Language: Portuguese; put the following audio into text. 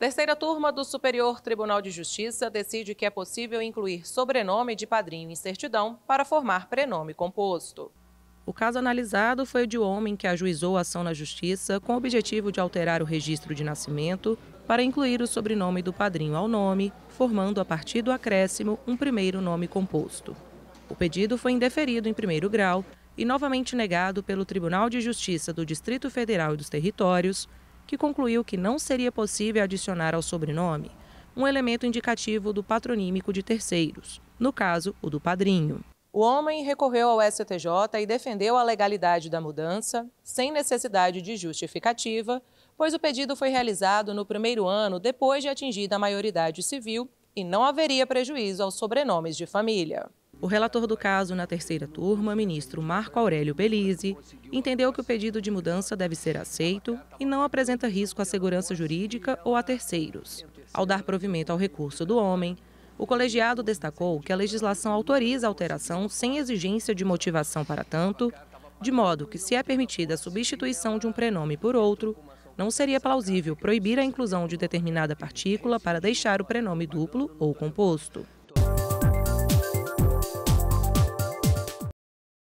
Terceira turma do Superior Tribunal de Justiça decide que é possível incluir sobrenome de padrinho em certidão para formar prenome composto. O caso analisado foi o de um homem que ajuizou a ação na justiça com o objetivo de alterar o registro de nascimento para incluir o sobrenome do padrinho ao nome, formando a partir do acréscimo um primeiro nome composto. O pedido foi indeferido em primeiro grau e novamente negado pelo Tribunal de Justiça do Distrito Federal e dos Territórios, que concluiu que não seria possível adicionar ao sobrenome um elemento indicativo do patronímico de terceiros, no caso, o do padrinho. O homem recorreu ao STJ e defendeu a legalidade da mudança, sem necessidade de justificativa, pois o pedido foi realizado no primeiro ano depois de atingida a maioridade civil e não haveria prejuízo aos sobrenomes de família. O relator do caso na terceira turma, ministro Marco Aurélio Belize, entendeu que o pedido de mudança deve ser aceito e não apresenta risco à segurança jurídica ou a terceiros. Ao dar provimento ao recurso do homem, o colegiado destacou que a legislação autoriza a alteração sem exigência de motivação para tanto, de modo que, se é permitida a substituição de um prenome por outro, não seria plausível proibir a inclusão de determinada partícula para deixar o prenome duplo ou composto.